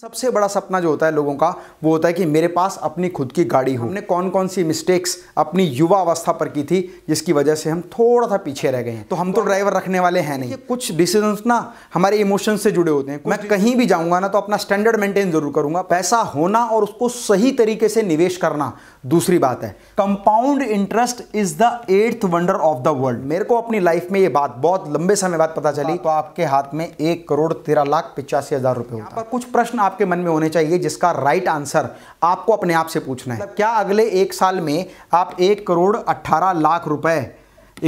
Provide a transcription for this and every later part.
सबसे बड़ा सपना जो होता है लोगों का वो होता है कि मेरे पास अपनी खुद की गाड़ी हो हमने कौन कौन सी मिस्टेक्स अपनी युवा अवस्था पर की थी जिसकी वजह से हम थोड़ा सा पीछे रह गए हैं तो हम तो ड्राइवर तो रखने वाले हैं नहीं कुछ डिसीजन ना हमारे इमोशन से जुड़े होते हैं मैं कहीं भी जाऊंगा ना तो अपना स्टैंडर्ड मेंटेन जरूर करूंगा पैसा होना और उसको सही तरीके से निवेश करना दूसरी बात है compound interest is the eighth wonder of the world मेरे को अपनी लाइफ में ये बात बहुत लंबे समय बाद पता चली हाँ। तो आपके हाथ में एक करोड़ तेरह लाख पिचासी हजार रुपये कुछ प्रश्न आपके मन में होने चाहिए जिसका राइट आंसर आपको अपने आप से पूछना है क्या अगले एक साल में आप एक करोड़ अट्ठारह लाख रुपए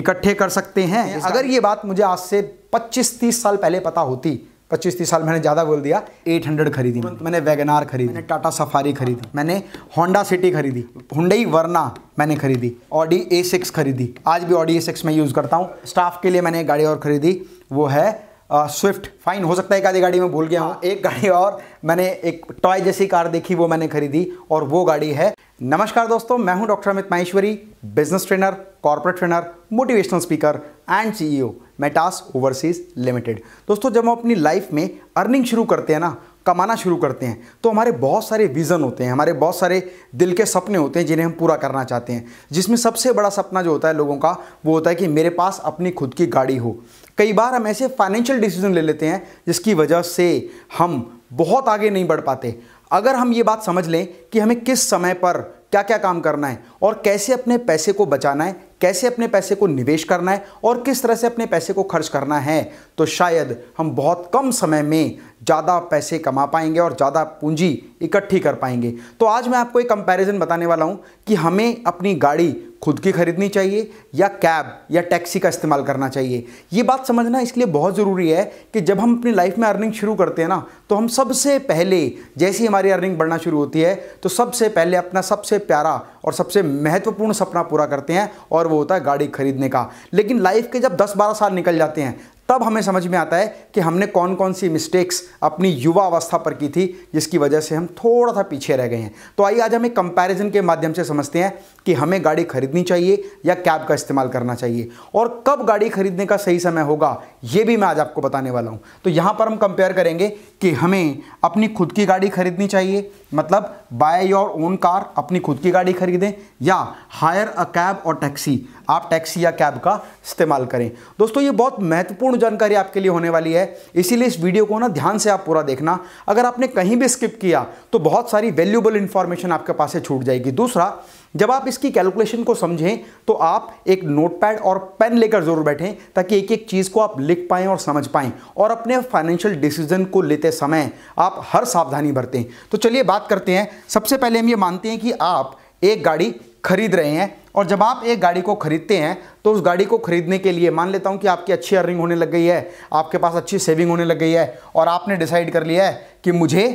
इकट्ठे कर सकते हैं अगर ये बात मुझे आज से पच्चीस तीस साल पहले पता होती पच्चीस तीस साल मैंने ज़्यादा बोल दिया 800 खरीदी मैंने, वैगनार खरीदी मैंने टाटा सफारी खरीदी हाँ। मैंने होंडा सिटी खरीदी हुडई वरना मैंने खरीदी ऑडी ए सिक्स खरीदी आज भी ऑडी ए सिक्स मैं यूज़ करता हूँ स्टाफ के लिए मैंने एक गाड़ी और खरीदी वो है स्विफ्ट फाइन हो सकता है एक आधी गाड़ी में भूल गया हूँ एक गाड़ी और मैंने एक टॉय जैसी कार देखी वो मैंने खरीदी और वो गाड़ी है नमस्कार दोस्तों मैं हूँ doctor Amit Maheshwari business trainer corporate trainer motivational speaker and CEO Metas overseas limited दोस्तों जब हम अपनी लाइफ में अर्निंग शुरू करते हैं ना कमाना शुरू करते हैं तो हमारे बहुत सारे विज़न होते हैं हमारे बहुत सारे दिल के सपने होते हैं जिन्हें हम पूरा करना चाहते हैं जिसमें सबसे बड़ा सपना जो होता है लोगों का वो होता है कि मेरे पास अपनी खुद की गाड़ी हो कई बार हम ऐसे फाइनेंशियल डिसीजन ले लेते हैं जिसकी वजह से हम बहुत आगे नहीं बढ़ पाते अगर हम ये बात समझ लें कि हमें किस समय पर क्या क्या काम करना है और कैसे अपने पैसे को बचाना है कैसे अपने पैसे को निवेश करना है और किस तरह से अपने पैसे को खर्च करना है तो शायद हम बहुत कम समय में ज़्यादा पैसे कमा पाएंगे और ज़्यादा पूंजी इकट्ठी कर पाएंगे तो आज मैं आपको एक कंपैरिजन बताने वाला हूँ कि हमें अपनी गाड़ी खुद की खरीदनी चाहिए या कैब या टैक्सी का इस्तेमाल करना चाहिए ये बात समझना इसलिए बहुत ज़रूरी है कि जब हम अपनी लाइफ में अर्निंग शुरू करते हैं ना तो हम सबसे पहले जैसी हमारी अर्निंग बढ़ना शुरू होती है तो सबसे पहले अपना सबसे प्यारा और सबसे महत्वपूर्ण सपना पूरा करते हैं और वो होता है गाड़ी खरीदने का लेकिन लाइफ के जब दस बारह साल निकल जाते हैं तब हमें समझ में आता है कि हमने कौन कौन सी मिस्टेक्स अपनी युवा अवस्था पर की थी जिसकी वजह से हम थोड़ा सा पीछे रह गए हैं तो आइए आज हम एक कंपैरिजन के माध्यम से समझते हैं कि हमें गाड़ी खरीदनी चाहिए या कैब का इस्तेमाल करना चाहिए और कब गाड़ी खरीदने का सही समय होगा ये भी मैं आज आपको बताने वाला हूँ तो यहाँ पर हम कंपेयर करेंगे कि हमें अपनी खुद की गाड़ी खरीदनी चाहिए मतलब बाय योर ओन कार अपनी खुद की गाड़ी खरीदें या हायर अ कैब और टैक्सी आप टैक्सी या कैब का इस्तेमाल करें दोस्तों ये बहुत महत्वपूर्ण जानकारी आपके लिए होने वाली है इसीलिए इस वीडियो को ना ध्यान से आप पूरा देखना अगर आपने कहीं भी स्किप किया तो बहुत सारी वैल्यूबल इन्फॉर्मेशन आपके पास से छूट जाएगी दूसरा जब आप इसकी कैलकुलेशन को समझें तो आप एक नोटपैड और पेन लेकर जरूर बैठें ताकि एक एक चीज़ को आप लिख पाएँ और समझ पाएँ और अपने फाइनेंशियल डिसीजन को लेते समय आप हर सावधानी बरतें तो चलिए बात करते हैं सबसे पहले हम ये मानते हैं कि आप एक गाड़ी खरीद रहे हैं और जब आप एक गाड़ी को खरीदते हैं तो उस गाड़ी को खरीदने के लिए मान लेता हूं कि आपकी अच्छी अर्निंग होने लग गई है आपके पास अच्छी सेविंग होने लग गई है और आपने डिसाइड कर लिया है कि मुझे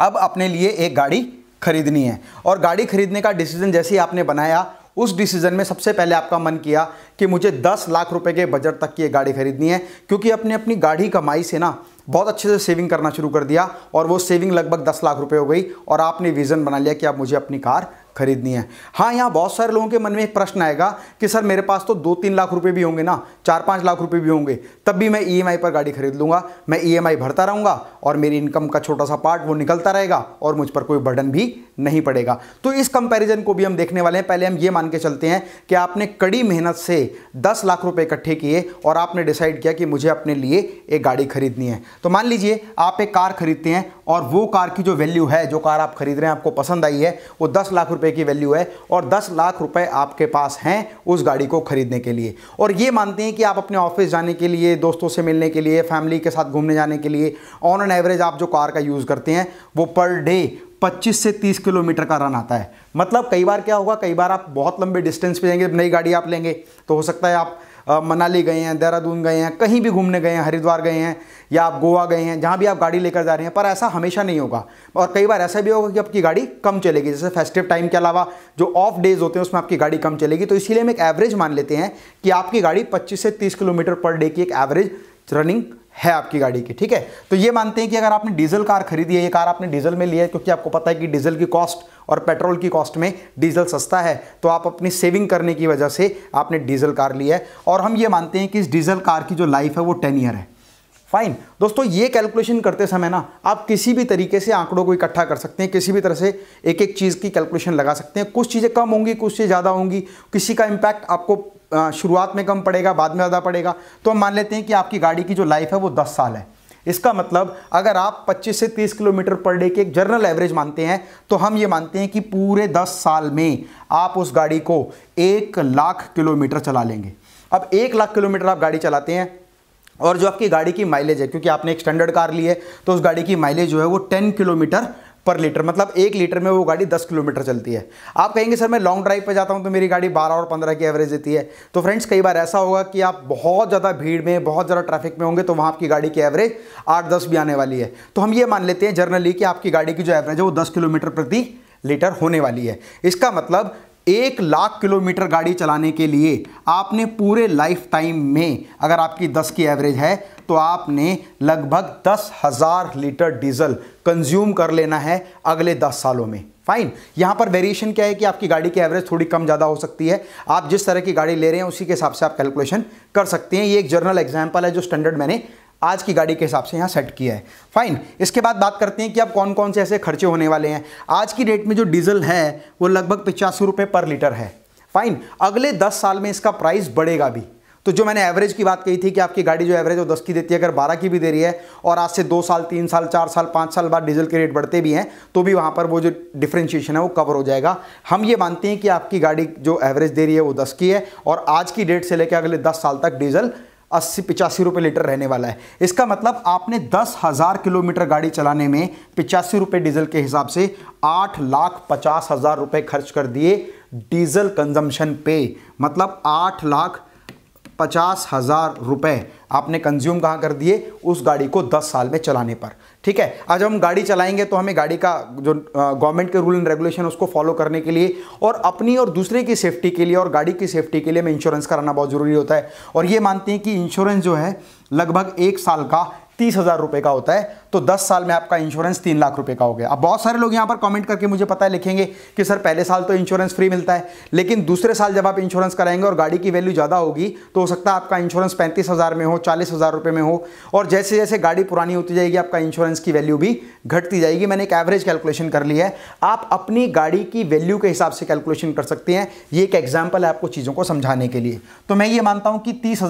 अब अपने लिए एक गाड़ी खरीदनी है और गाड़ी खरीदने का डिसीजन जैसे ही आपने बनाया उस डिसीजन में सबसे पहले आपका मन किया कि मुझे 10 लाख रुपए के बजट तक की एक गाड़ी खरीदनी है क्योंकि अपने अपनी गाड़ी कमाई से ना बहुत अच्छे से सेविंग करना शुरू कर दिया और वो सेविंग लगभग 10 लाख रुपए हो गई और आपने विज़न बना लिया कि आप मुझे अपनी कार खरीदनी है हाँ यहाँ बहुत सारे लोगों के मन में एक प्रश्न आएगा कि सर मेरे पास तो दो तीन लाख रुपए भी होंगे ना चार पाँच लाख रुपए भी होंगे तब भी मैं ई e पर गाड़ी खरीद लूँगा मैं ई e भरता रहूँगा और मेरी इनकम का छोटा सा पार्ट वो निकलता रहेगा और मुझ पर कोई बर्डन भी नहीं पड़ेगा तो इस कंपेरिजन को भी हम देखने वाले हैं पहले हम ये मान के चलते हैं कि आपने कड़ी मेहनत से दस लाख रुपये इकट्ठे किए और आपने डिसाइड किया कि मुझे अपने लिए एक गाड़ी खरीदनी है तो मान लीजिए आप एक कार खरीदते हैं और वो कार की जो वैल्यू है जो कार आप खरीद रहे हैं आपको पसंद आई है वो दस लाख रुपए की वैल्यू है और दस लाख रुपए आपके पास हैं उस गाड़ी को खरीदने के लिए और ये मानते हैं कि आप अपने ऑफिस जाने के लिए दोस्तों से मिलने के लिए फैमिली के साथ घूमने जाने के लिए ऑन एन एवरेज आप जो कार का यूज़ करते हैं वो पर डे 25 से 30 किलोमीटर का रन आता है मतलब कई बार क्या होगा कई बार आप बहुत लंबे डिस्टेंस पे जाएंगे नई गाड़ी आप लेंगे तो हो सकता है आप मनाली गए हैं देहरादून गए हैं कहीं भी घूमने गए हैं हरिद्वार गए हैं या आप गोवा गए हैं जहाँ भी आप गाड़ी लेकर जा रहे हैं पर ऐसा हमेशा नहीं होगा और कई बार ऐसा भी होगा कि आपकी गाड़ी कम चलेगी जैसे फेस्टिव टाइम के अलावा जो ऑफ डेज होते हैं उसमें आपकी गाड़ी कम चलेगी तो इसीलिए हम एक एवरेज मान लेते हैं कि आपकी गाड़ी पच्चीस से तीस किलोमीटर पर डे की एक एवरेज रनिंग है आपकी गाड़ी की ठीक है तो ये मानते हैं कि अगर आपने डीजल कार खरीदी है ये कार आपने डीजल में लिया है क्योंकि आपको पता है कि डीजल की कॉस्ट और पेट्रोल की कॉस्ट में डीजल सस्ता है तो आप अपनी सेविंग करने की वजह से आपने डीजल कार लिया है और हम ये मानते हैं कि इस डीजल कार की जो लाइफ है वो टेन ईयर है फाइन दोस्तों ये कैलकुलेशन करते समय ना आप किसी भी तरीके से आंकड़ों को इकट्ठा कर सकते हैं किसी भी तरह से एक एक चीज़ की कैलकुलेशन लगा सकते हैं कुछ चीज़ें कम होंगी कुछ चीज़ें ज़्यादा होंगी किसी का इम्पैक्ट आपको शुरुआत में कम पड़ेगा बाद में ज़्यादा पड़ेगा तो हम मान लेते हैं कि आपकी गाड़ी की जो लाइफ है वो दस साल है इसका मतलब अगर आप 25 से 30 किलोमीटर पर डे के एक जर्नल एवरेज मानते हैं तो हम ये मानते हैं कि पूरे 10 साल में आप उस गाड़ी को एक लाख किलोमीटर चला लेंगे अब एक लाख किलोमीटर आप गाड़ी चलाते हैं और जो आपकी गाड़ी की माइलेज है क्योंकि आपने एक स्टैंडर्ड कार ली है तो उस गाड़ी की माइलेज जो है वो टेन किलोमीटर पर लीटर मतलब एक लीटर में वो गाड़ी दस किलोमीटर चलती है आप कहेंगे सर मैं लॉन्ग ड्राइव पर जाता हूँ तो मेरी गाड़ी बारह और पंद्रह की एवरेज देती है तो फ्रेंड्स कई बार ऐसा होगा कि आप बहुत ज़्यादा भीड़ में बहुत ज़्यादा ट्रैफिक में होंगे तो वहाँ आपकी गाड़ी की एवरेज आठ दस भी आने वाली है तो हम ये मान लेते हैं जर्नली कि आपकी गाड़ी की जो एवरेज है वो दस किलोमीटर प्रति लीटर होने वाली है इसका मतलब एक लाख किलोमीटर गाड़ी चलाने के लिए आपने पूरे लाइफ टाइम में अगर आपकी 10 की एवरेज है तो आपने लगभग दस हज़ार लीटर डीजल कंज्यूम कर लेना है अगले 10 सालों में फाइन यहाँ पर वेरिएशन क्या है कि आपकी गाड़ी की एवरेज थोड़ी कम ज़्यादा हो सकती है आप जिस तरह की गाड़ी ले रहे हैं उसी के हिसाब से आप कैलकुलेशन कर सकते हैं ये एक जर्नल एग्जाम्पल है जो स्टैंडर्ड मैंने आज की गाड़ी के हिसाब से यहाँ सेट किया है फाइन इसके बाद बात करते हैं कि अब कौन कौन से ऐसे खर्चे होने वाले हैं आज की डेट में जो डीजल है वो लगभग पिचासी रुपये पर लीटर है फाइन अगले दस साल में इसका प्राइस बढ़ेगा भी तो जो मैंने एवरेज की बात कही थी कि आपकी गाड़ी जो एवरेज वो दस की देती है अगर बारह की भी दे रही है और आज से दो साल तीन साल चार साल पाँच साल बाद डीजल के रेट बढ़ते भी हैं तो भी वहाँ पर वो जो डिफ्रेंशिएशन है वो कवर हो जाएगा हम ये मानते हैं कि आपकी गाड़ी जो एवरेज दे रही है वो दस की है और आज की डेट से लेकर अगले दस साल तक डीजल अस्सी पिचासी रुपये लीटर रहने वाला है इसका मतलब आपने दस हज़ार किलोमीटर गाड़ी चलाने में पिचासी रुपये डीजल के हिसाब से आठ लाख पचास हज़ार रुपये खर्च कर दिए डीजल कंजम्पशन पे मतलब आठ लाख पचास हज़ार रुपये आपने कंज्यूम कहाँ कर दिए उस गाड़ी को दस साल में चलाने पर ठीक है आज हम गाड़ी चलाएंगे तो हमें गाड़ी का जो गवर्नमेंट के रूल एंड रेगुलेशन उसको फॉलो करने के लिए और अपनी और दूसरे की सेफ्टी के लिए और गाड़ी की सेफ्टी के लिए हमें इंश्योरेंस कराना बहुत ज़रूरी होता है और ये मानते हैं कि इंश्योरेंस जो है लगभग एक साल का तीस हज़ार रुपये का होता है तो दस साल में आपका इंश्योरेंस तीन लाख रुपये का हो गया अब बहुत सारे लोग यहाँ पर कमेंट करके मुझे पता है लिखेंगे कि सर पहले साल तो इंश्योरेंस फ्री मिलता है लेकिन दूसरे साल जब आप इंश्योरेंस कराएंगे और गाड़ी की वैल्यू ज़्यादा होगी तो हो सकता है आपका इंश्योरेंस पैंतीस हज़ार में हो चालीस हज़ार रुपये में हो और जैसे जैसे गाड़ी पुरानी होती जाएगी आपका इंश्योरेंस की वैल्यू भी घटती जाएगी मैंने एक एवरेज कैलकुलेशन कर ली है आप अपनी गाड़ी की वैल्यू के हिसाब से कैलकुलेशन कर सकते हैं ये एक एग्जाम्पल है आपको चीज़ों को समझाने के लिए तो मैं ये मानता हूं कि तीस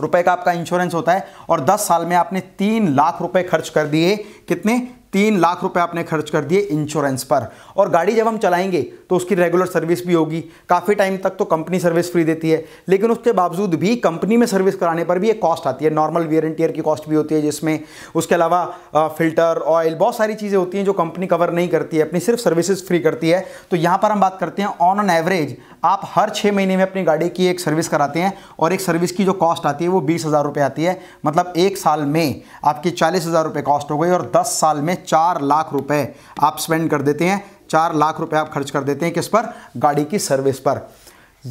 रुपए का आपका इंश्योरेंस होता है और 10 साल में आपने तीन लाख रुपए खर्च कर दिए कितने तीन लाख रुपए आपने खर्च कर दिए इंश्योरेंस पर और गाड़ी जब हम चलाएंगे तो उसकी रेगुलर सर्विस भी होगी काफ़ी टाइम तक तो कंपनी सर्विस फ्री देती है लेकिन उसके बावजूद भी कंपनी में सर्विस कराने पर भी एक कॉस्ट आती है नॉर्मल वियर एंड टीयर की कॉस्ट भी होती है जिसमें उसके अलावा फिल्टर ऑयल बहुत सारी चीज़ें होती हैं जो कंपनी कवर नहीं करती है अपनी सिर्फ सर्विसेज फ्री करती है तो यहाँ पर हम बात करते हैं ऑन एन एवरेज आप हर छः महीने में अपनी गाड़ी की एक सर्विस कराते हैं और एक सर्विस की जो कॉस्ट आती है वो बीस हज़ार रुपये आती है मतलब एक साल में आपकी चालीस हज़ार रुपये कॉस्ट हो गई और दस साल में चार लाख रुपये आप स्पेंड कर देते हैं चार लाख रुपये आप खर्च कर देते हैं किस पर गाड़ी की सर्विस पर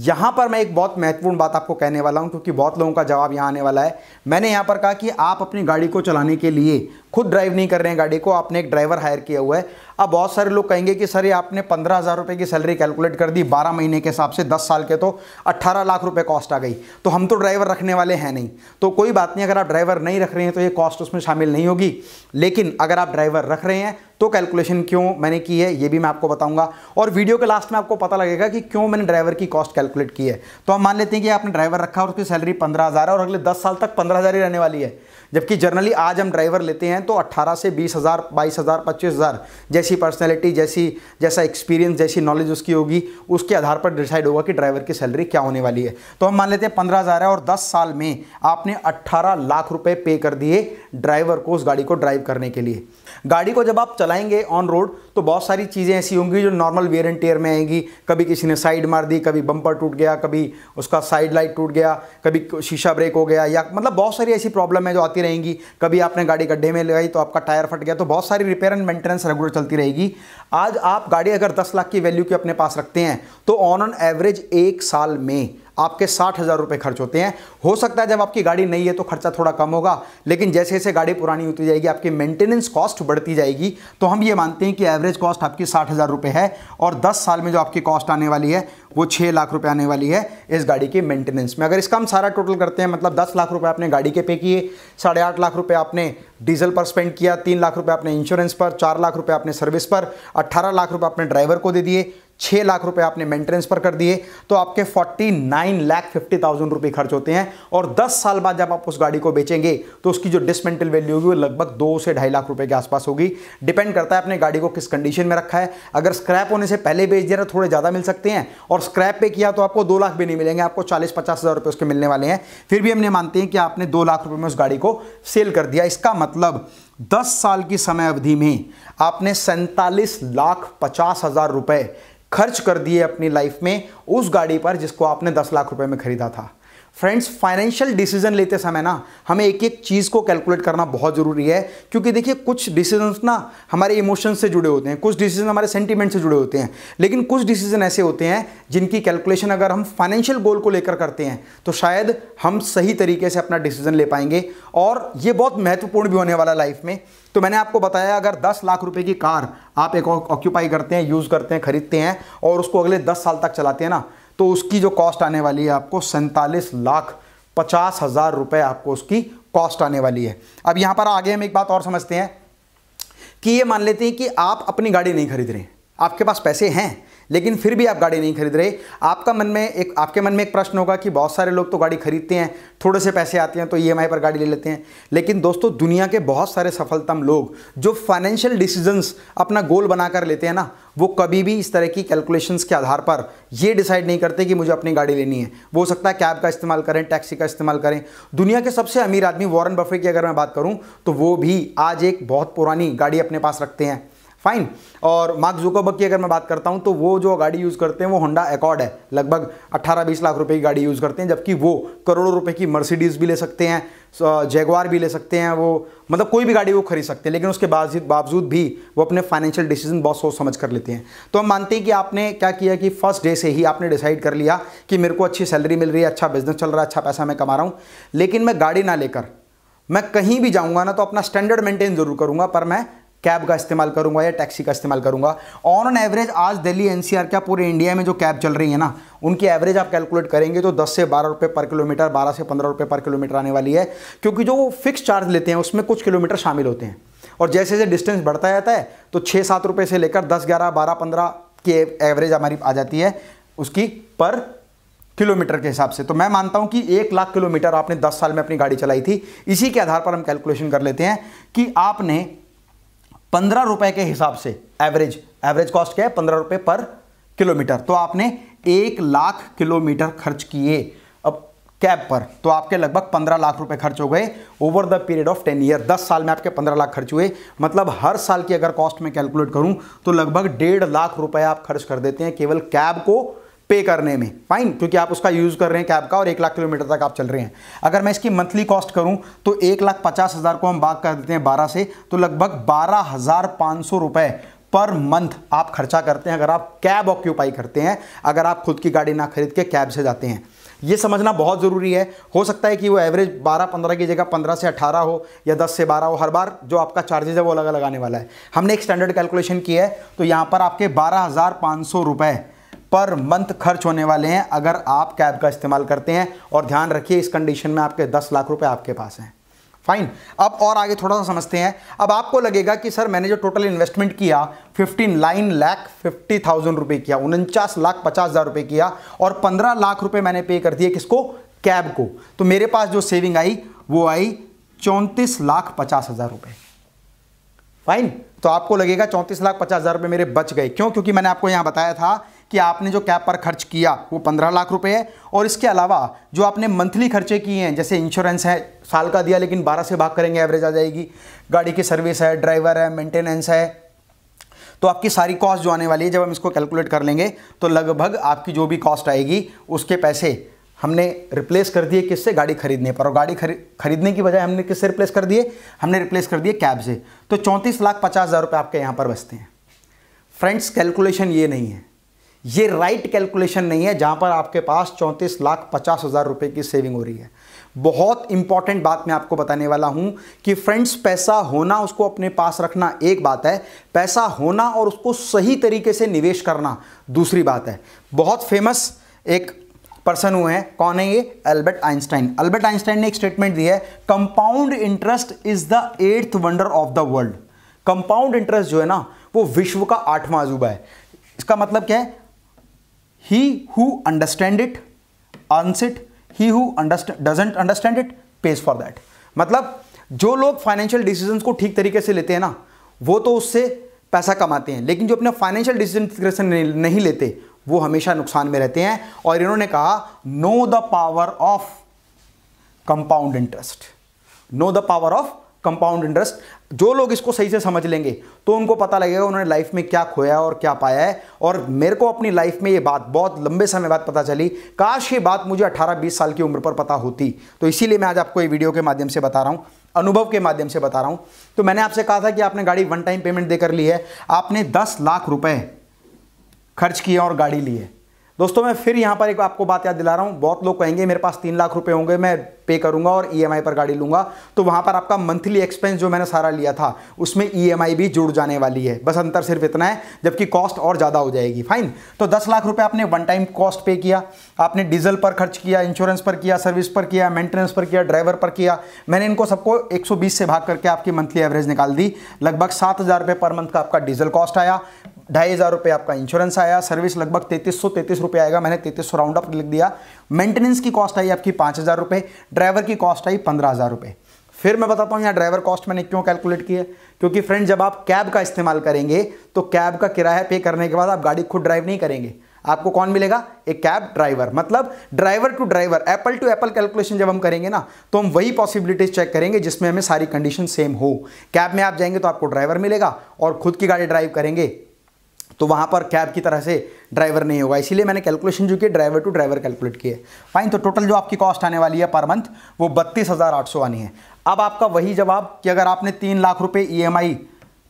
यहाँ पर मैं एक बहुत महत्वपूर्ण बात आपको कहने वाला हूँ क्योंकि बहुत लोगों का जवाब यहाँ आने वाला है मैंने यहाँ पर कहा कि आप अपनी गाड़ी को चलाने के लिए खुद ड्राइव नहीं कर रहे हैं गाड़ी को आपने एक ड्राइवर हायर किया हुआ है अब बहुत सारे लोग कहेंगे कि सर ये आपने पंद्रह हज़ार रुपये की सैलरी कैलकुलेट कर दी बारह महीने के हिसाब से दस साल के तो अट्ठारह लाख रुपये कॉस्ट आ गई तो हम तो ड्राइवर रखने वाले हैं नहीं तो कोई बात नहीं अगर आप ड्राइवर नहीं रख रहे हैं तो ये कॉस्ट उसमें शामिल नहीं होगी लेकिन अगर आप ड्राइवर रख रहे हैं तो कैलकुलेशन क्यों मैंने की है ये भी मैं आपको बताऊंगा और वीडियो के लास्ट में आपको पता लगेगा कि क्यों मैंने ड्राइवर की कॉस्ट कैलकुलेट की है तो हम मान लेते हैं कि आपने ड्राइवर रखा और उसकी सैलरी पंद्रह हज़ार है और अगले दस साल तक पंद्रह हज़ार ही रहने वाली है जबकि जनरली आज हम ड्राइवर लेते हैं तो 18 से बीस हज़ार बाईस हज़ार पच्चीस हज़ार जैसी पर्सनैलिटी जैसी जैसा एक्सपीरियंस जैसी नॉलेज उसकी होगी उसके आधार पर डिसाइड होगा कि ड्राइवर की सैलरी क्या होने वाली है तो हम मान लेते हैं पंद्रह हज़ार है और दस साल में आपने अट्ठारह लाख रुपये पे कर दिए ड्राइवर को उस गाड़ी को ड्राइव करने के लिए गाड़ी को जब आप चलाएंगे ऑन रोड तो बहुत सारी चीज़ें ऐसी होंगी जो नॉर्मल वेयर एंड टेयर में आएंगी कभी किसी ने साइड मार दी कभी बम्पर टूट गया कभी उसका साइड लाइट टूट गया कभी शीशा ब्रेक हो गया या मतलब बहुत सारी ऐसी प्रॉब्लम है जो आती रहेंगी कभी आपने गाड़ी गड्ढे में लगाई तो आपका टायर फट गया तो बहुत सारी रिपेयर एंड मेंटेनेंस रेगुलर चलती रहेगी आज आप गाड़ी अगर दस लाख की वैल्यू के अपने पास रखते हैं तो ऑन ऑन एवरेज एक साल में आपके साठ हज़ार रुपये खर्च होते हैं हो सकता है जब आपकी गाड़ी नई है तो खर्चा थोड़ा कम होगा लेकिन जैसे जैसे गाड़ी पुरानी होती जाएगी आपकी मेंटेनेंस कॉस्ट बढ़ती जाएगी तो हम ये मानते हैं कि एवरेज कॉस्ट आपकी साठ हज़ार रुपये है और दस साल में जो आपकी कॉस्ट आने वाली है वो छः लाख रुपये आने वाली है इस गाड़ी के मेंटेनेंस में अगर इसका हम सारा टोटल करते हैं मतलब दस लाख रुपये आपने गाड़ी के पे किए साढ़े आठ लाख रुपये आपने डीजल पर स्पेंड किया तीन लाख रुपये आपने इंश्योरेंस पर चार लाख रुपये आपने सर्विस पर अट्ठारह लाख रुपये आपने ड्राइवर को दे दिए छः लाख रुपए आपने मेंटेनेंस पर कर दिए तो आपके forty nine lakh fifty thousand रुपये खर्च होते हैं और दस साल बाद जब आप उस गाड़ी को बेचेंगे तो उसकी जो डिसमेंटल वैल्यू होगी वो लगभग दो से ढाई लाख रुपए के आसपास होगी डिपेंड करता है आपने गाड़ी को किस कंडीशन में रखा है अगर स्क्रैप होने से पहले बेच दिया तो थोड़े ज़्यादा मिल सकते हैं और स्क्रैप पे किया तो आपको दो लाख भी नहीं मिलेंगे आपको चालीस पचास हज़ार उसके मिलने वाले हैं फिर भी हमने मानते हैं कि आपने दो लाख रुपये में उस गाड़ी को सेल कर दिया इसका मतलब दस साल की समय अवधि में आपने सैंतालीस लाख पचास हज़ार रुपये खर्च कर दिए अपनी लाइफ में उस गाड़ी पर जिसको आपने दस लाख रुपए में खरीदा था फ्रेंड्स फाइनेंशियल डिसीजन लेते समय ना हमें एक एक चीज़ को कैलकुलेट करना बहुत ज़रूरी है क्योंकि देखिए कुछ डिसीजन ना हमारे इमोशन से जुड़े होते हैं कुछ डिसीजन हमारे सेंटीमेंट से जुड़े होते हैं लेकिन कुछ डिसीजन ऐसे होते हैं जिनकी कैलकुलेशन अगर हम फाइनेंशियल गोल को लेकर करते हैं तो शायद हम सही तरीके से अपना डिसीजन ले पाएंगे और ये बहुत महत्वपूर्ण भी होने वाला लाइफ में तो मैंने आपको बताया अगर 10 लाख रुपए की कार आप एक ऑक्यूपाई करते हैं यूज़ करते हैं खरीदते हैं और उसको अगले 10 साल तक चलाते हैं ना तो उसकी जो कॉस्ट आने वाली है आपको सैंतालीस लाख पचास हज़ार रुपए आपको उसकी कॉस्ट आने वाली है अब यहां पर आगे हम एक बात और समझते हैं कि ये मान लेते हैं कि आप अपनी गाड़ी नहीं खरीद रहे आपके पास पैसे हैं लेकिन फिर भी आप गाड़ी नहीं खरीद रहे आपका मन में एक आपके मन में एक प्रश्न होगा कि बहुत सारे लोग तो गाड़ी खरीदते हैं थोड़े से पैसे आते हैं तो ई e पर गाड़ी ले लेते हैं लेकिन दोस्तों दुनिया के बहुत सारे सफलतम लोग जो फाइनेंशियल डिसीजंस अपना गोल बनाकर लेते हैं ना वो कभी भी इस तरह की कैलकुलेशंस के आधार पर ये डिसाइड नहीं करते कि मुझे अपनी गाड़ी लेनी है वो हो सकता है कैब का इस्तेमाल करें टैक्सी का इस्तेमाल करें दुनिया के सबसे अमीर आदमी वॉरन बफे की अगर मैं बात करूँ तो वो भी आज एक बहुत पुरानी गाड़ी अपने पास रखते हैं फाइन और मार्क जुकोबर्ग की अगर मैं बात करता हूँ तो वो जो गाड़ी यूज़ करते हैं वो होंडा एकॉर्ड है लगभग 18-20 लाख रुपए की गाड़ी यूज़ करते हैं जबकि वो करोड़ों रुपए की मर्सिडीज़ भी ले सकते हैं जेगवार भी ले सकते हैं वो मतलब कोई भी गाड़ी वो खरीद सकते हैं लेकिन उसके बावजूद बावजूद भी वो अपने फाइनेंशियल डिसीजन बहुत सोच समझ कर लेते हैं तो हम मानते हैं कि आपने क्या किया कि फर्स्ट डे से ही आपने डिसाइड कर लिया कि मेरे को अच्छी सैलरी मिल रही है अच्छा बिजनेस चल रहा है अच्छा पैसा मैं कमा रहा हूँ लेकिन मैं गाड़ी ना लेकर मैं कहीं भी जाऊँगा ना तो अपना स्टैंडर्ड मेंटेन जरूर करूँगा पर मैं कैब का इस्तेमाल करूंगा या टैक्सी का इस्तेमाल करूंगा ऑन एन एवरेज आज दिल्ली एनसीआर क्या पूरे इंडिया में जो कैब चल रही है ना उनकी एवरेज आप कैलकुलेट करेंगे तो 10 से 12 रुपये पर किलोमीटर 12 से 15 रुपये पर किलोमीटर आने वाली है क्योंकि जो फिक्स चार्ज लेते हैं उसमें कुछ किलोमीटर शामिल होते हैं और जैसे जैसे डिस्टेंस बढ़ता जाता है तो छः सात रुपये से लेकर दस ग्यारह बारह पंद्रह की एवरेज हमारी आ जाती है उसकी पर किलोमीटर के हिसाब से तो मैं मानता हूं कि एक लाख किलोमीटर आपने दस साल में अपनी गाड़ी चलाई थी इसी के आधार पर हम कैलकुलेशन कर लेते हैं कि आपने पंद्रह रुपए के हिसाब से एवरेज एवरेज कॉस्ट क्या है पंद्रह रुपए पर किलोमीटर तो आपने एक लाख किलोमीटर खर्च किए अब कैब पर तो आपके लगभग पंद्रह लाख रुपए खर्च हो गए over the period of ten year दस साल में आपके पंद्रह लाख खर्च हुए मतलब हर साल की अगर कॉस्ट में कैलकुलेट करूं तो लगभग डेढ़ लाख रुपए आप खर्च कर देते हैं केवल कैब को पे करने में फाइन क्योंकि आप उसका यूज़ कर रहे हैं कैब का और एक लाख किलोमीटर तक आप चल रहे हैं अगर मैं इसकी मंथली कॉस्ट करूं तो एक लाख पचास हज़ार को हम बात कर देते हैं बारह से तो लगभग बारह हज़ार पाँच सौ रुपये पर मंथ आप खर्चा करते हैं अगर आप कैब ऑक्यूपाई करते हैं अगर आप खुद की गाड़ी ना खरीद के कैब से जाते हैं ये समझना बहुत ज़रूरी है हो सकता है कि वो एवरेज 12-15 की जगह 15 से 18 हो या 10 से 12 हो हर बार जो आपका चार्जेज है वो अलग लगाने वाला है हमने एक स्टैंडर्ड कैलकुलेशन किया है तो यहाँ पर आपके बारह हज़ार पर मंथ खर्च होने वाले हैं अगर आप कैब का इस्तेमाल करते हैं और ध्यान रखिए इस कंडीशन में आपके दस लाख रुपए आपके पास हैं फाइन अब और आगे थोड़ा सा समझते हैं अब आपको लगेगा कि सर मैंने जो टोटल इन्वेस्टमेंट किया fifty nine lakh fifty thousand रुपये किया उनचास लाख पचास हज़ार रुपये किया और पंद्रह लाख रुपये मैंने पे कर दिए किसको कैब को तो मेरे पास जो सेविंग आई वो आई चौंतीस लाख पचास हज़ार रुपये फाइन तो आपको लगेगा चौंतीस लाख पचास हज़ार रुपये मेरे बच गए क्यों क्योंकि मैंने आपको यहाँ बताया था कि आपने जो कैब पर खर्च किया वो पंद्रह लाख रुपए है और इसके अलावा जो आपने मंथली खर्चे किए हैं जैसे इंश्योरेंस है साल का दिया लेकिन बारह से भाग करेंगे एवरेज आ जाएगी गाड़ी की सर्विस है ड्राइवर है मेंटेनेंस है तो आपकी सारी कॉस्ट जो आने वाली है जब हम इसको कैलकुलेट कर लेंगे तो लगभग आपकी जो भी कॉस्ट आएगी उसके पैसे हमने रिप्लेस कर दिए किससे गाड़ी खरीदने पर और गाड़ी खरी, खरीदने की बजाय हमने किससे रिप्लेस कर दिए हमने रिप्लेस कर दिए कैब से तो चौंतीस लाख पचास हज़ार रुपये आपके यहाँ पर बचते हैं फ्रेंड्स कैलकुलेशन ये नहीं है ये राइट कैलकुलेशन नहीं है जहां पर आपके पास चौंतीस लाख पचास हज़ार रुपए की सेविंग हो रही है बहुत इंपॉर्टेंट बात मैं आपको बताने वाला हूं कि फ्रेंड्स पैसा होना उसको अपने पास रखना एक बात है पैसा होना और उसको सही तरीके से निवेश करना दूसरी बात है बहुत फेमस एक पर्सन हुए हैं कौन है ये अल्बर्ट आइंस्टाइन अल्बर्ट आइंस्टाइन ने एक स्टेटमेंट दी है compound interest is the eighth wonder of the world compound interest जो है ना वो विश्व का आठवां अजूबा है इसका मतलब क्या है he who understand it earns it he who doesn't understand it pays for that मतलब जो लोग फाइनेंशियल डिसीजन को ठीक तरीके से लेते हैं ना वो तो उससे पैसा कमाते हैं लेकिन जो अपने फाइनेंशियल डिसीजन से नहीं लेते वो हमेशा नुकसान में रहते हैं और इन्होंने कहा know the power of compound interest know the power of compound interest जो लोग इसको सही से समझ लेंगे तो उनको पता लगेगा उन्होंने लाइफ में क्या खोया और क्या पाया है और मेरे को अपनी लाइफ में ये बात बहुत लंबे समय बाद पता चली काश ये बात मुझे 18-20 साल की उम्र पर पता होती तो इसीलिए मैं आज आपको ये वीडियो के माध्यम से बता रहा हूँ अनुभव के माध्यम से बता रहा हूँ तो मैंने आपसे कहा था कि आपने गाड़ी वन टाइम पेमेंट देकर ली है आपने दस लाख रुपये खर्च किए और गाड़ी ली है दोस्तों मैं फिर यहाँ पर एक आपको बात याद दिला रहा हूँ बहुत लोग कहेंगे मेरे पास तीन लाख रुपए होंगे मैं पे करूंगा और ई e पर गाड़ी लूंगा तो वहाँ पर आपका मंथली एक्सपेंस जो मैंने सारा लिया था उसमें ई e भी जुड़ जाने वाली है बस अंतर सिर्फ इतना है जबकि कॉस्ट और ज़्यादा हो जाएगी फाइन तो दस लाख रुपये आपने वन टाइम कॉस्ट पे किया आपने डीजल पर खर्च किया इंश्योरेंस पर किया सर्विस पर किया मेंटेनेंस पर किया ड्राइवर पर किया मैंने इनको सबको एक से भाग करके आपकी मंथली एवरेज निकाल दी लगभग सात हज़ार रुपये पर मंथ का आपका डीजल कॉस्ट आया ढाई हज़ार रुपये आपका इंश्योरेंस आया सर्विस लगभग तैतीस सौ तैतीस रुपये आएगा मैंने तैतीस सौ राउंड अप लिख दिया मेंटेनेंस की कॉस्ट आई आपकी पाँच हज़ार रुपये ड्राइवर की कॉस्ट आई पंद्रह हज़ार रुपये फिर मैं बताता हूँ यहाँ ड्राइवर कॉस्ट मैंने क्यों कैलकुलेट किया क्योंकि फ्रेंड जब आप कैब का इस्तेमाल करेंगे तो कैब का किराया पे करने के बाद आप गाड़ी खुद ड्राइव नहीं करेंगे आपको कौन मिलेगा एक कैब ड्राइवर मतलब driver to driver apple to apple calculation जब हम करेंगे ना तो हम वही पॉसिबिलिटीज चेक करेंगे जिसमें हमें सारी कंडीशन सेम हो कैब में आप जाएंगे तो आपको ड्राइवर मिलेगा और खुद की गाड़ी ड्राइव करेंगे तो वहाँ पर कैब की तरह से ड्राइवर नहीं होगा इसीलिए मैंने कैलकुलेशन जो की ड्राइवर टू ड्राइवर कैलकुलेट किए फाइन तो टोटल जो आपकी कॉस्ट आने वाली है पर मंथ वो बत्तीस हज़ार आठ सौ आनी है अब आपका वही जवाब कि अगर आपने तीन लाख रुपये ई e एम आई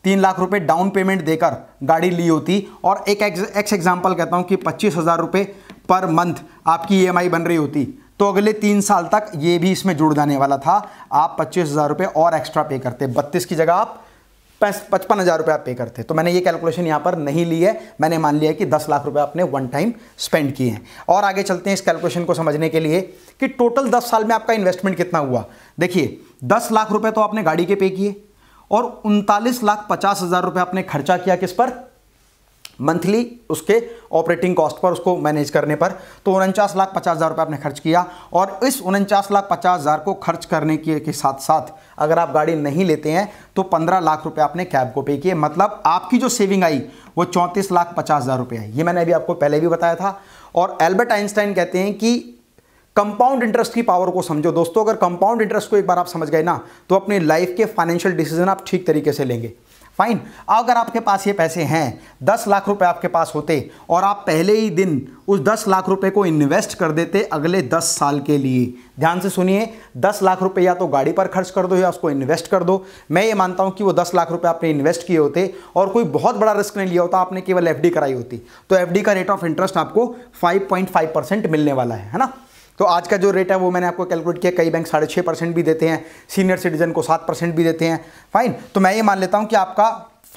तीन लाख रुपये डाउन पेमेंट देकर गाड़ी ली होती और एक एक्स एग्जाम्पल कहता हूँ कि पच्चीस हज़ार रुपये पर मंथ आपकी ई e बन रही होती तो अगले तीन साल तक ये भी इसमें जुड़ जाने वाला था आप पच्चीस हज़ार रुपये और एक्स्ट्रा पे करते बत्तीस की जगह आप पचपन हज़ार रुपये आप पे करते तो मैंने ये कैलकुलेशन यहाँ पर नहीं ली है मैंने मान लिया कि दस लाख रुपये आपने वन टाइम स्पेंड किए हैं और आगे चलते हैं इस कैलकुलेशन को समझने के लिए कि टोटल दस साल में आपका इन्वेस्टमेंट कितना हुआ देखिए दस लाख रुपये तो आपने गाड़ी के पे किए और उनतालीस लाख पचास हज़ार रुपये आपने खर्चा किया किस पर मंथली उसके ऑपरेटिंग कॉस्ट पर उसको मैनेज करने पर तो उनचास लाख पचास हज़ार रुपये आपने खर्च किया और इस उनचास लाख पचास हज़ार को खर्च करने के, के साथ साथ अगर आप गाड़ी नहीं लेते हैं तो पंद्रह लाख रुपये आपने कैब को पे किए मतलब आपकी जो सेविंग आई वो चौंतीस लाख पचास हज़ार रुपये है ये मैंने अभी आपको पहले भी बताया था और एल्बर्ट आइंस्टाइन कहते हैं कि कंपाउंड इंटरेस्ट की पावर को समझो दोस्तों अगर कंपाउंड इंटरेस्ट को एक बार आप समझ गए ना तो अपनी लाइफ के फाइनेंशियल डिसीजन आप ठीक तरीके से लेंगे फाइन अगर आपके पास ये पैसे हैं दस लाख रुपए आपके पास होते और आप पहले ही दिन उस दस लाख रुपए को इन्वेस्ट कर देते अगले दस साल के लिए ध्यान से सुनिए दस लाख रुपए या तो गाड़ी पर खर्च कर दो या उसको इन्वेस्ट कर दो मैं ये मानता हूँ कि वो दस लाख रुपए आपने इन्वेस्ट किए होते और कोई बहुत बड़ा रिस्क नहीं लिया होता आपने केवल एफ कराई होती तो एफ का रेट ऑफ इंटरेस्ट आपको फाइव मिलने वाला है, है ना तो आज का जो रेट है वो मैंने आपको कैलकुलेट किया कई बैंक साढ़े छः परसेंट भी देते हैं सीनियर सिटीजन को सात परसेंट भी देते हैं फाइन तो मैं ये मान लेता हूँ कि आपका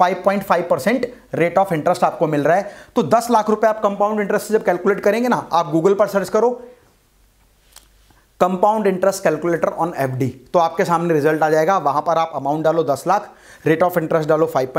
5.5 परसेंट रेट ऑफ इंटरेस्ट आपको मिल रहा है तो 10 लाख रुपए आप कंपाउंड इंटरेस्ट जब कैलकुलेट करेंगे ना आप गूगल पर सर्च करो compound interest calculator on FD तो आपके सामने रिजल्ट आ जाएगा वहां पर आप अमाउंट डालो 10 लाख रेट ऑफ इंटरेस्ट डालो फाइव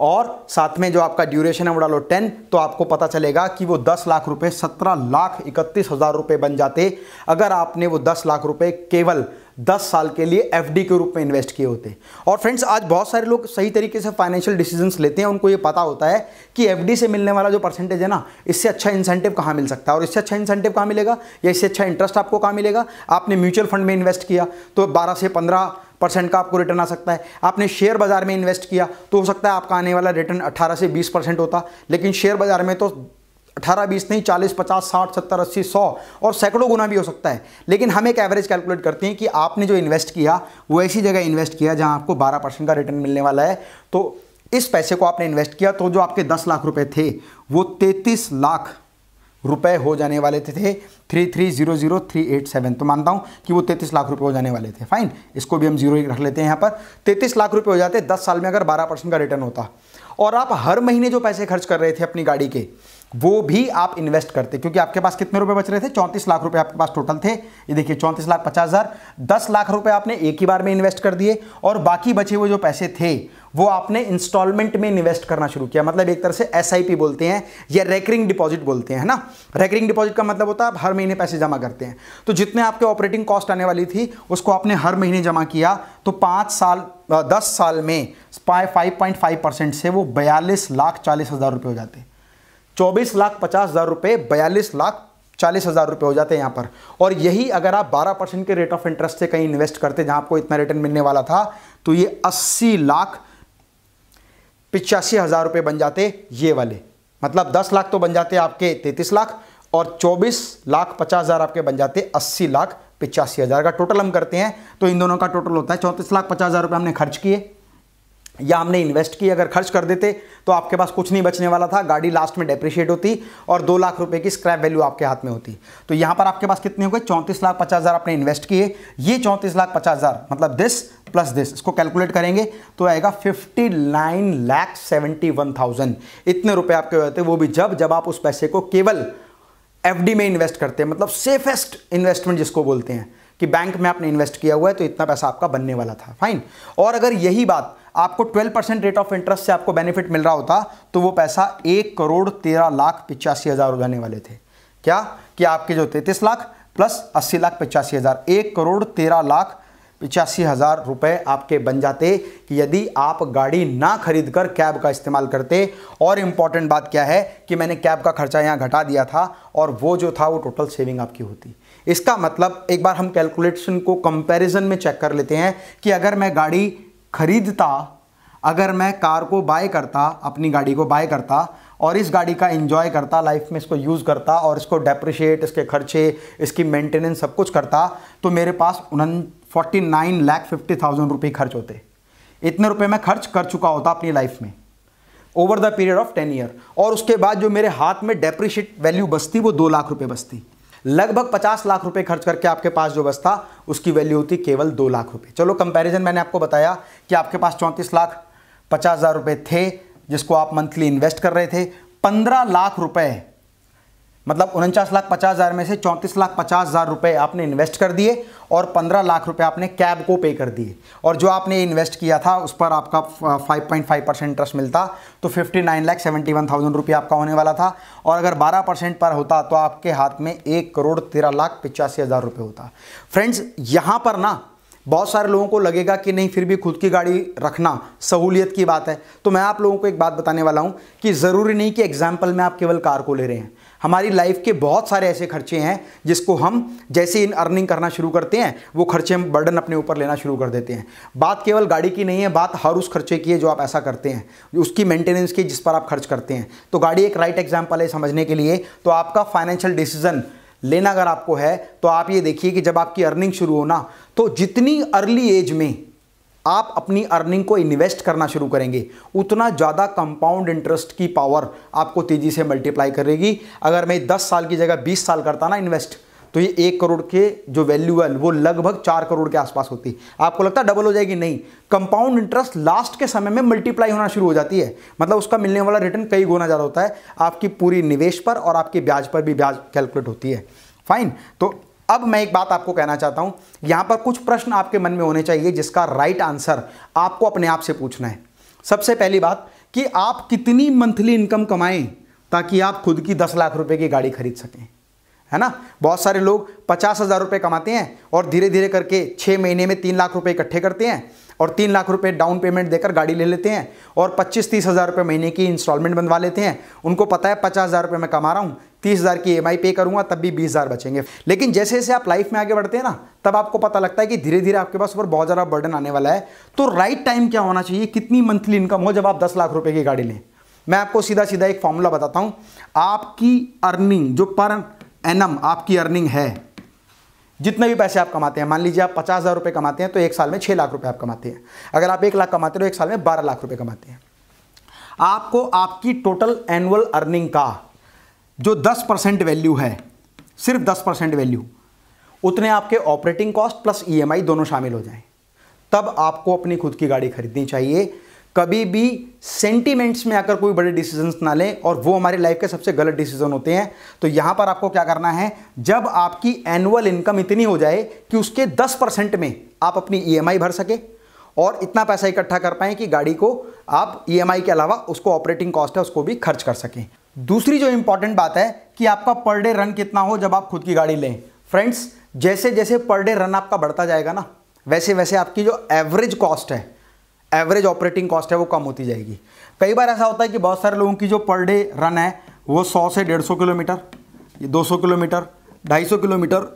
और साथ में जो आपका ड्यूरेशन है वो डालो टेन तो आपको पता चलेगा कि वो दस लाख रुपए सत्रह लाख इकतीस हज़ार रुपये बन जाते अगर आपने वो दस लाख रुपए केवल दस साल के लिए एफ के रूप में इन्वेस्ट किए होते और फ्रेंड्स आज बहुत सारे लोग सही तरीके से फाइनेंशियल डिसीजंस लेते हैं उनको ये पता होता है कि एफ से मिलने वाला जो परसेंटेज है ना इससे अच्छा इंसेंटिव कहाँ मिल सकता है और इससे अच्छा इंसेंटिव कहाँ मिलेगा या इससे अच्छा इंटरेस्ट आपको कहाँ मिलेगा आपने म्यूचुअल फंड में इन्वेस्ट किया तो बारह से पंद्रह परसेंट का आपको रिटर्न आ सकता है आपने शेयर बाजार में इन्वेस्ट किया तो हो सकता है आपका आने वाला रिटर्न अट्ठारह से बीस परसेंट होता लेकिन शेयर बाजार में तो अठारह बीस नहीं चालीस पचास साठ सत्तर अस्सी सौ और सैकड़ों गुना भी हो सकता है लेकिन हम एक एवरेज कैलकुलेट करते हैं कि आपने जो इन्वेस्ट किया वो ऐसी जगह इन्वेस्ट किया जहाँ आपको बारह परसेंट का रिटर्न मिलने वाला है तो इस पैसे को आपने इन्वेस्ट किया तो जो आपके दस लाख रुपये थे वो तैतीस लाख रुपए हो जाने वाले थे three three zero zero three eight seven तो मानता हूँ कि वो तैतीस लाख रुपए हो जाने वाले थे फाइन इसको भी हम जीरो रख लेते हैं यहाँ पर तैतीस लाख रुपए हो जाते दस साल में अगर बारह परसेंट का रिटर्न होता और आप हर महीने जो पैसे खर्च कर रहे थे अपनी गाड़ी के वो भी आप इन्वेस्ट करते क्योंकि आपके पास कितने रुपए बच रहे थे चौंतीस लाख रुपए आपके पास टोटल थे ये देखिए चौंतीस लाख पचास हज़ार दस लाख रुपए आपने एक ही बार में इन्वेस्ट कर दिए और बाकी बचे हुए जो पैसे थे वो आपने इंस्टॉलमेंट में इन्वेस्ट करना शुरू किया मतलब एक तरह से एस बोलते हैं या रेकरिंग डिपॉजिट बोलते हैं ना रेकरिंग डिपॉजिट का मतलब होता है आप हर महीने पैसे जमा करते हैं तो जितने आपके ऑपरेटिंग कॉस्ट आने वाली थी उसको आपने हर महीने जमा किया तो पाँच साल दस साल में फाइव पॉइंट फाइव परसेंट से वो बयालीस लाख चालीस हज़ार रुपये हो जाते हैं चौबीस लाख पचास हज़ार रुपये बयालीस लाख चालीस हज़ार रुपये हो जाते हैं यहाँ पर और यही अगर आप बारह परसेंट के रेट ऑफ इंटरेस्ट से कहीं इन्वेस्ट करते जहाँ आपको इतना रिटर्न मिलने वाला था तो ये अस्सी लाख पिचासी हज़ार रुपये बन जाते ये वाले मतलब दस लाख तो बन जाते आपके तैतीस लाख और चौबीस लाख पचास हज़ार आपके बन जाते अस्सी लाख पिचासी हज़ार का टोटल हम करते हैं तो इन दोनों का टोटल होता है चौंतीस लाख पचास हज़ार रुपये हमने खर्च किए या हमने इन्वेस्ट की अगर खर्च कर देते तो आपके पास कुछ नहीं बचने वाला था गाड़ी लास्ट में डेप्रिशिएट होती और दो लाख रुपए की स्क्रैप वैल्यू आपके हाथ में होती तो यहाँ पर आपके पास कितने हो गए चौंतीस लाख पचास हज़ार आपने इन्वेस्ट किए ये चौंतीस लाख पचास हज़ार मतलब दिस प्लस दिस इसको कैलकुलेट करेंगे तो आएगा fifty nine lakh seventy one thousand इतने रुपए आपके होते वो भी जब जब आप उस पैसे को केवल एफ में इन्वेस्ट करते हैं मतलब सेफेस्ट इन्वेस्टमेंट जिसको बोलते हैं कि बैंक में आपने इन्वेस्ट किया हुआ है तो इतना पैसा आपका बनने वाला था फाइन और अगर यही बात आपको 12 परसेंट रेट ऑफ इंटरेस्ट से आपको बेनिफिट मिल रहा होता तो वो पैसा एक करोड़ तेरह लाख पिचासी हज़ार हो जाने वाले थे क्या कि आपके जो तैंतीस लाख प्लस अस्सी लाख पचासी हज़ार एक करोड़ तेरह लाख पिचासी हज़ार रुपये आपके बन जाते कि यदि आप गाड़ी ना खरीद कर कैब का इस्तेमाल करते और इम्पॉर्टेंट बात क्या है कि मैंने कैब का खर्चा यहाँ घटा दिया था और वो जो था वो टोटल सेविंग आपकी होती इसका मतलब एक बार हम कैलकुलेशन को कंपैरिजन में चेक कर लेते हैं कि अगर मैं गाड़ी ख़रीदता अगर मैं कार को बाय करता अपनी गाड़ी को बाय करता और इस गाड़ी का इन्जॉय करता लाइफ में इसको यूज़ करता और इसको डेप्रिशिएट इसके खर्चे इसकी मेंटेनेंस सब कुछ करता तो मेरे पास उन forty nine lakh fifty thousand रुपये खर्च होते इतने रुपये मैं खर्च कर चुका होता अपनी लाइफ में over the period of ten year और उसके बाद जो मेरे हाथ में डेप्रिशिएट वैल्यू बचती वो दो लाख रुपये बचती लगभग 50 लाख रुपए खर्च करके आपके पास जो बसता उसकी वैल्यू होती केवल दो लाख रुपए चलो कंपैरिजन मैंने आपको बताया कि आपके पास चौंतीस लाख पचास हज़ार रुपये थे जिसको आप मंथली इन्वेस्ट कर रहे थे पंद्रह लाख रुपए मतलब उनचास लाख पचास हज़ार में से चौंतीस लाख पचास हज़ार रुपये आपने इन्वेस्ट कर दिए और पंद्रह लाख रुपये आपने कैब को पे कर दिए और जो आपने इन्वेस्ट किया था उस पर आपका five point five percent interest मिलता तो fifty nine lakh seventy one thousand रुपये आपका होने वाला था और अगर बारह परसेंट पर होता तो आपके हाथ में एक करोड़ तेरह लाख पिचासी हज़ार रुपये होता फ्रेंड्स यहाँ पर ना बहुत सारे लोगों को लगेगा कि नहीं फिर भी खुद की गाड़ी रखना सहूलियत की बात है तो मैं आप लोगों को एक बात बताने वाला हूँ कि ज़रूरी नहीं कि एग्जाम्पल में आप केवल कार को ले रहे हैं हमारी लाइफ के बहुत सारे ऐसे खर्चे हैं जिसको हम जैसे इन अर्निंग करना शुरू करते हैं वो खर्चे हम बर्डन अपने ऊपर लेना शुरू कर देते हैं बात केवल गाड़ी की नहीं है बात हर उस खर्चे की है जो आप ऐसा करते हैं उसकी मेंटेनेंस की जिस पर आप खर्च करते हैं तो गाड़ी एक राइट एग्जाम्पल है समझने के लिए तो आपका फाइनेंशियल डिसीजन लेना अगर आपको है तो आप ये देखिए कि जब आपकी अर्निंग शुरू होना तो जितनी अर्ली एज में आप अपनी अर्निंग को इन्वेस्ट करना शुरू करेंगे उतना ज़्यादा कंपाउंड इंटरेस्ट की पावर आपको तेज़ी से मल्टीप्लाई करेगी अगर मैं 10 साल की जगह 20 साल करता ना इन्वेस्ट तो ये एक करोड़ के जो वैल्यू है वो लगभग चार करोड़ के आसपास होती है आपको लगता है डबल हो जाएगी नहीं कंपाउंड इंटरेस्ट लास्ट के समय में मल्टीप्लाई होना शुरू हो जाती है मतलब उसका मिलने वाला रिटर्न कई गुना ज़्यादा होता है आपकी पूरी निवेश पर और आपके ब्याज पर भी ब्याज कैलकुलेट होती है फाइन तो अब मैं एक बात आपको कहना चाहता हूं यहां पर कुछ प्रश्न आपके मन में होने चाहिए जिसका राइट आंसर आपको अपने आप से पूछना है सबसे पहली बात कि आप कितनी मंथली इनकम कमाएं ताकि आप खुद की दस लाख रुपए की गाड़ी खरीद सकें है ना बहुत सारे लोग पचास हज़ार रुपये कमाते हैं और धीरे धीरे करके छः महीने में तीन लाख रुपए इकट्ठे करते हैं और तीन लाख रुपए डाउन पेमेंट देकर गाड़ी ले लेते हैं और पच्चीस तीस हज़ार रुपये महीने की इंस्टॉलमेंट बनवा लेते हैं उनको पता है पचास हज़ार रुपये मैं कमा रहा हूँ तीस हज़ार की ई e पे करूँगा तब भी बीस हज़ार बचेंगे लेकिन जैसे जैसे आप लाइफ में आगे बढ़ते हैं ना तब आपको पता लगता है कि धीरे धीरे आपके पास ऊपर बहुत ज़्यादा बर्डन आने वाला है तो राइट टाइम क्या होना चाहिए कितनी मंथली इनकम हो जब आप दस लाख रुपये की गाड़ी लें मैं आपको सीधा सीधा एक फॉर्मूला बताता हूँ आपकी अर्निंग जो पर एनम आपकी अर्निंग है जितने भी पैसे आप कमाते हैं मान लीजिए आप पचास हज़ार रुपये कमाते हैं तो एक साल में छः लाख रुपए आप कमाते हैं अगर आप एक लाख कमाते हो तो एक साल में बारह लाख रुपए कमाते हैं आपको आपकी टोटल एनुअल अर्निंग का जो दस परसेंट वैल्यू है सिर्फ दस परसेंट वैल्यू उतने आपके ऑपरेटिंग कॉस्ट प्लस ईएमआई दोनों शामिल हो जाएं तब आपको अपनी खुद की गाड़ी खरीदनी चाहिए कभी भी सेंटीमेंट्स में आकर कोई बड़े डिसीजन ना लें और वो हमारे लाइफ के सबसे गलत डिसीजन होते हैं तो यहाँ पर आपको क्या करना है जब आपकी एनुअल इनकम इतनी हो जाए कि उसके 10 परसेंट में आप अपनी ईएमआई e भर सके और इतना पैसा इकट्ठा कर पाएँ कि गाड़ी को आप ईएमआई e के अलावा उसको ऑपरेटिंग कॉस्ट है उसको भी खर्च कर सकें दूसरी जो इंपॉर्टेंट बात है कि आपका पर डे रन कितना हो जब आप खुद की गाड़ी लें फ्रेंड्स जैसे जैसे पर डे रन आपका बढ़ता जाएगा ना वैसे वैसे आपकी जो एवरेज कॉस्ट है एवरेज ऑपरेटिंग कॉस्ट है वो कम होती जाएगी कई बार ऐसा होता है कि बहुत सारे लोगों की जो पर डे रन है वो 100 से 150 किलोमीटर ये 200 किलोमीटर 250 किलोमीटर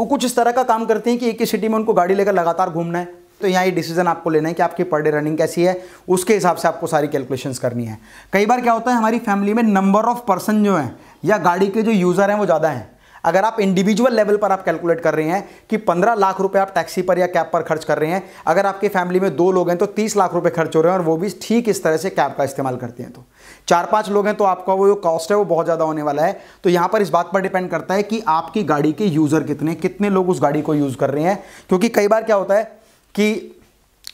वो कुछ इस तरह का काम करते हैं कि एक ही सिटी में उनको गाड़ी लेकर लगातार घूमना है तो यहाँ ये डिसीजन आपको लेना है कि आपकी पर डे रनिंग कैसी है उसके हिसाब से आपको सारी कैलकुलेशंस करनी है कई बार क्या होता है हमारी फैमिली में नंबर ऑफ पर्सन जो हैं या गाड़ी के जो यूज़र हैं वो ज़्यादा हैं अगर आप इंडिविजुअल लेवल पर आप कैलकुलेट कर रहे हैं कि पंद्रह लाख रुपए आप टैक्सी पर या कैब पर खर्च कर रहे हैं अगर आपकी फैमिली में दो लोग हैं तो तीस लाख रुपए खर्च हो रहे हैं और वो भी ठीक इस तरह से कैब का इस्तेमाल करते हैं तो चार पाँच लोग हैं तो आपका वो जो कॉस्ट है वो बहुत ज़्यादा होने वाला है तो यहाँ पर इस बात पर डिपेंड करता है कि आपकी गाड़ी के यूज़र कितने कितने लोग उस गाड़ी को यूज़ कर रहे हैं क्योंकि कई बार क्या होता है कि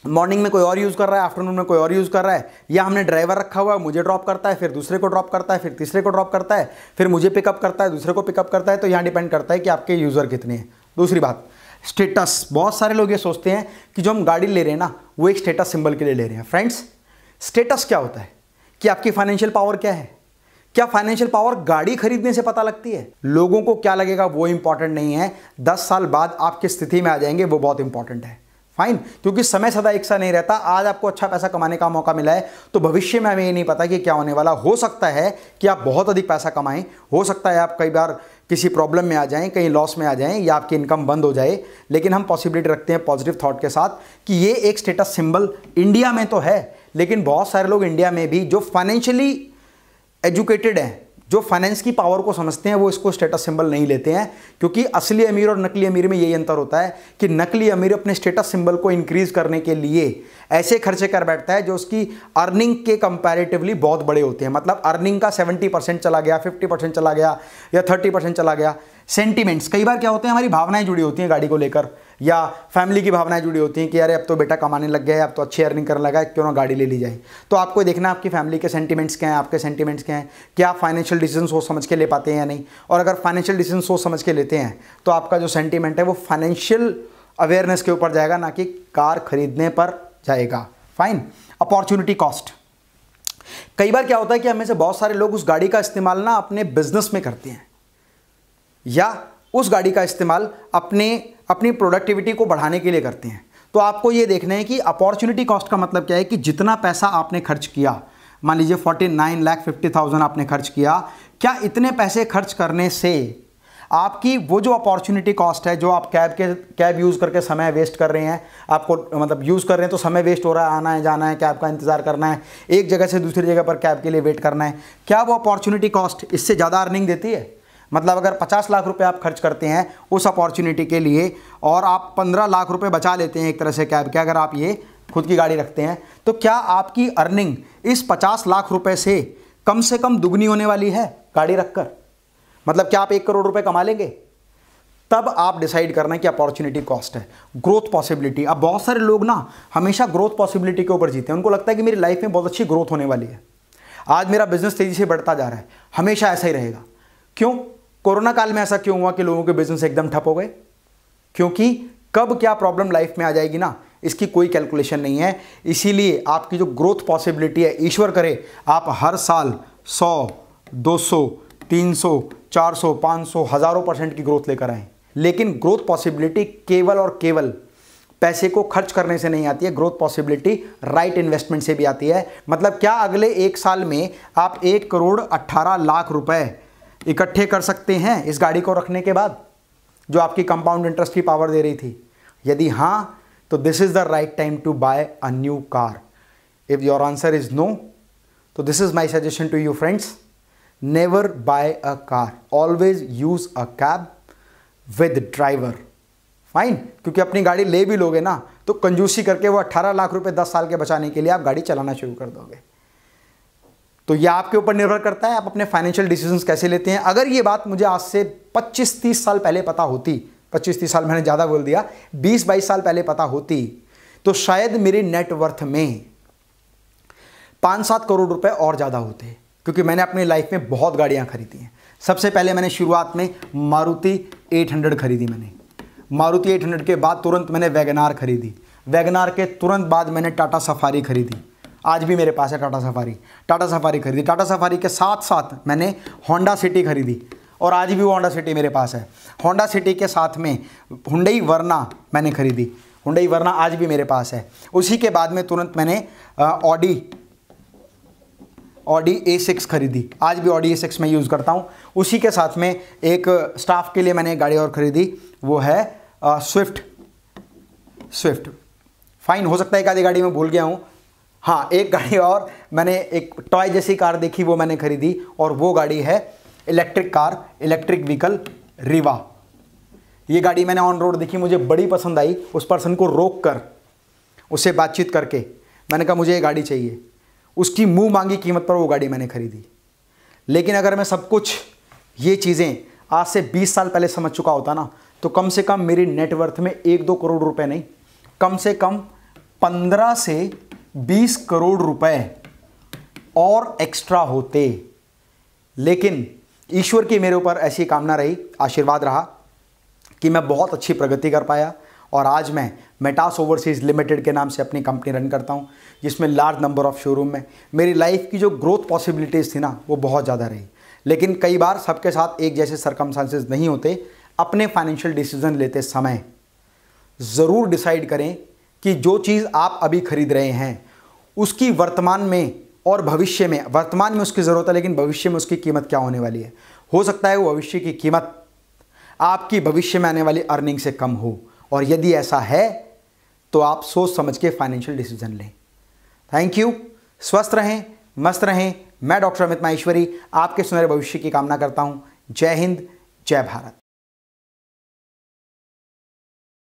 मॉर्निंग में कोई और यूज़ कर रहा है आफ्टरनून में कोई और यूज़ कर रहा है या हमने ड्राइवर रखा हुआ है मुझे ड्रॉप करता है फिर दूसरे को ड्रॉप करता है फिर तीसरे को ड्रॉप करता है फिर मुझे पिकअप करता है दूसरे को पिकअप करता है तो यहाँ डिपेंड करता है कि आपके यूज़र कितने हैं दूसरी बात स्टेटस बहुत सारे लोग ये सोचते हैं कि जो हम गाड़ी ले रहे हैं ना वो एक स्टेटस सिंबल के लिए ले रहे हैं फ्रेंड्स स्टेटस क्या होता है कि आपकी फाइनेंशियल पावर क्या है क्या फाइनेंशियल पावर गाड़ी खरीदने से पता लगती है लोगों को क्या लगेगा वो इंपॉर्टेंट नहीं है दस साल बाद आप किस स्थिति में आ जाएंगे वो बहुत इंपॉर्टेंट है फाइन क्योंकि समय सदा एक सा नहीं रहता आज आपको अच्छा पैसा कमाने का मौका मिला है तो भविष्य में हमें ये नहीं पता कि क्या होने वाला हो सकता है कि आप बहुत अधिक पैसा कमाएं हो सकता है आप कई बार किसी प्रॉब्लम में आ जाएं कहीं लॉस में आ जाएं या आपकी इनकम बंद हो जाए लेकिन हम पॉसिबिलिटी रखते हैं पॉजिटिव थॉट के साथ कि ये एक स्टेटस सिंबल इंडिया में तो है लेकिन बहुत सारे लोग इंडिया में भी जो फाइनेंशियली एजुकेटेड हैं जो फाइनेंस की पावर को समझते हैं वो इसको स्टेटस सिंबल नहीं लेते हैं क्योंकि असली अमीर और नकली अमीर में यही अंतर होता है कि नकली अमीर अपने स्टेटस सिंबल को इंक्रीज करने के लिए ऐसे खर्चे कर बैठता है जो उसकी अर्निंग के कंपैरेटिवली बहुत बड़े होते हैं मतलब अर्निंग का 70 परसेंट चला गया 50 परसेंट चला गया या 30 परसेंट चला गया सेंटीमेंट्स कई बार क्या होते हैं हमारी भावनाएं जुड़ी होती हैं गाड़ी को लेकर या फैमिली की भावनाएं जुड़ी होती हैं कि यार अब तो बेटा कमाने लग गया है अब तो अच्छी अर्निंग करने लगा है क्यों ना गाड़ी ले ली जाए तो आपको देखना आपकी फैमिली के सेंटीमेंट्स क्या हैं आपके सेंटीमेंट्स क्या हैं क्या आप फाइनेंशियल डिसीजन सोच समझ के ले पाते हैं या नहीं और अगर फाइनेंशियल डिसीजन सोच समझ के लेते हैं तो आपका जो सेंटीमेंट है वो फाइनेंशियल अवेयरनेस के ऊपर जाएगा ना कि कार खरीदने पर जाएगा फाइन अपॉर्चुनिटी कॉस्ट कई बार क्या होता है कि हमें से बहुत सारे लोग उस गाड़ी का इस्तेमाल ना अपने बिजनेस में करते हैं या उस गाड़ी का इस्तेमाल अपने अपनी प्रोडक्टिविटी को बढ़ाने के लिए करते हैं तो आपको ये देखना है कि अपॉर्चुनिटी कॉस्ट का मतलब क्या है कि जितना पैसा आपने खर्च किया मान लीजिए forty nine lakh fifty thousand आपने खर्च किया क्या इतने पैसे खर्च करने से आपकी वो जो अपॉर्चुनिटी कॉस्ट है जो आप कैब के कैब यूज़ करके समय वेस्ट कर रहे हैं आपको मतलब यूज़ कर रहे हैं तो समय वेस्ट हो रहा है आना है जाना है कैब का इंतज़ार करना है एक जगह से दूसरी जगह पर कैब के लिए वेट करना है क्या वो अपॉर्चुनिटी कॉस्ट इससे ज़्यादा अर्निंग देती है मतलब अगर पचास लाख रुपये आप खर्च करते हैं उस अपॉर्चुनिटी के लिए और आप पंद्रह लाख रुपये बचा लेते हैं एक तरह से कैब के अगर आप ये खुद की गाड़ी रखते हैं तो क्या आपकी अर्निंग इस पचास लाख रुपये से कम से कम दुगनी होने वाली है गाड़ी रखकर मतलब क्या आप एक करोड़ रुपये कमा लेंगे तब आप डिसाइड करना कि अपॉर्चुनिटी कॉस्ट है ग्रोथ पॉसिबिलिटी अब बहुत सारे लोग ना हमेशा ग्रोथ पॉसिबिलिटी के ऊपर जीते हैं उनको लगता है कि मेरी लाइफ में बहुत अच्छी ग्रोथ होने वाली है आज मेरा बिजनेस तेजी से बढ़ता जा रहा है हमेशा ऐसा ही रहेगा क्यों कोरोना काल में ऐसा क्यों हुआ कि लोगों के बिजनेस एकदम ठप हो गए क्योंकि कब क्या प्रॉब्लम लाइफ में आ जाएगी ना इसकी कोई कैलकुलेशन नहीं है इसीलिए आपकी जो ग्रोथ पॉसिबिलिटी है ईश्वर करे आप हर साल 100, 200, 300, 400, 500 हज़ारों परसेंट की ग्रोथ लेकर आएँ लेकिन ग्रोथ पॉसिबिलिटी केवल और केवल पैसे को खर्च करने से नहीं आती है ग्रोथ पॉसिबिलिटी राइट इन्वेस्टमेंट से भी आती है मतलब क्या अगले एक साल में आप एक करोड़ अट्ठारह लाख रुपए इकट्ठे कर सकते हैं इस गाड़ी को रखने के बाद जो आपकी कंपाउंड इंटरेस्ट की पावर दे रही थी यदि हाँ तो this is the right time to buy a new car if your answer is no तो this is my suggestion to you friends never buy a car always use a cab with driver fine क्योंकि अपनी गाड़ी ले भी लोगे ना तो कंजूसी करके वो 18 लाख रुपए 10 साल के बचाने के लिए आप गाड़ी चलाना शुरू कर दोगे तो ये आपके ऊपर निर्भर करता है आप अपने फाइनेंशियल डिसीजंस कैसे लेते हैं अगर ये बात मुझे आज से 25-30 साल पहले पता होती 25-30 साल मैंने ज़्यादा बोल दिया 20-22 साल पहले पता होती तो शायद मेरे नेटवर्थ में पाँच सात करोड़ रुपए और ज़्यादा होते क्योंकि मैंने अपनी लाइफ में बहुत गाड़ियाँ खरीदी हैं सबसे पहले मैंने शुरुआत में मारुति 800 खरीदी मैंने मारुति 800 के बाद तुरंत मैंने वैगनार खरीदी वैगनार के तुरंत बाद मैंने टाटा सफारी खरीदी आज भी मेरे पास है टाटा सफारी टाटा सफारी खरीदी टाटा सफारी के साथ साथ मैंने होंडा सिटी खरीदी और आज भी वो होंडा सिटी मेरे पास है होंडा सिटी के साथ में हुंडई वरना मैंने खरीदी हुंडई वरना आज भी मेरे पास है उसी के बाद में तुरंत मैंने ऑडी ऑडी ए सिक्स खरीदी आज भी ऑडी ए सिक्स मैं यूज़ करता हूँ उसी के साथ में एक स्टाफ के लिए मैंने गाड़ी और ख़रीदी वो है स्विफ्ट स्विफ्ट फाइन हो सकता है एक आधी गाड़ी में भूल गया हूँ हाँ एक गाड़ी और मैंने एक टॉय जैसी कार देखी वो मैंने खरीदी और वो गाड़ी है electric car electric vehicle Reva ये गाड़ी मैंने ऑन रोड देखी मुझे बड़ी पसंद आई उस पर्सन को रोक कर उससे बातचीत करके मैंने कहा मुझे ये गाड़ी चाहिए उसकी मुंह मांगी कीमत पर वो गाड़ी मैंने खरीदी लेकिन अगर मैं सब कुछ ये चीज़ें आज से 20 साल पहले समझ चुका होता ना तो कम से कम मेरी नेटवर्थ में एक दो करोड़ रुपए नहीं कम से कम पंद्रह से बीस करोड़ रुपए और एक्स्ट्रा होते लेकिन ईश्वर की मेरे ऊपर ऐसी कामना रही आशीर्वाद रहा कि मैं बहुत अच्छी प्रगति कर पाया और आज मैं मेटास ओवरसीज़ लिमिटेड के नाम से अपनी कंपनी रन करता हूँ जिसमें लार्ज नंबर ऑफ़ शोरूम में मेरी लाइफ की जो ग्रोथ पॉसिबिलिटीज़ थी ना वो बहुत ज़्यादा रही लेकिन कई बार सबके साथ एक जैसे सरकमस्टांसेस नहीं होते अपने फाइनेंशियल डिसीजन लेते समय ज़रूर डिसाइड करें कि जो चीज़ आप अभी खरीद रहे हैं उसकी वर्तमान में और भविष्य में वर्तमान में उसकी ज़रूरत है लेकिन भविष्य में उसकी कीमत क्या होने वाली है हो सकता है वो भविष्य की कीमत आपकी भविष्य में आने वाली अर्निंग से कम हो और यदि ऐसा है तो आप सोच समझ के फाइनेंशियल डिसीजन लें थैंक यू स्वस्थ रहें मस्त रहें मैं डॉक्टर अमित माहेश्वरी आपके सुनहरे भविष्य की कामना करता हूँ जय हिंद जय भारत